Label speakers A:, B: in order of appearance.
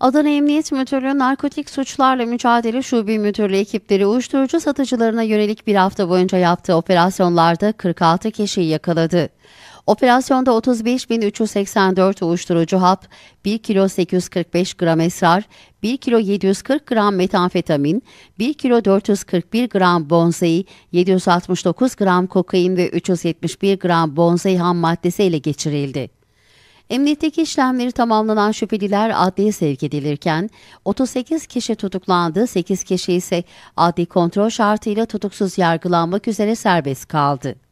A: Adana Emniyet Müdürlüğü Narkotik Suçlarla Mücadele Şube Müdürlüğü ekipleri uyuşturucu satıcılarına yönelik bir hafta boyunca yaptığı operasyonlarda 46 kişiyi yakaladı. Operasyonda 35.384 uyuşturucu hap, 1 kilo 845 gram esrar, 1 kilo 740 gram metamfetamin, 1 kilo 441 gram bonzai, 769 gram kokain ve 371 gram bonzai ham maddesi ele geçirildi. Emniyetteki işlemleri tamamlanan şüpheliler adliye sevk edilirken 38 kişi tutuklandı, 8 kişi ise adli kontrol şartıyla tutuksuz yargılanmak üzere serbest kaldı.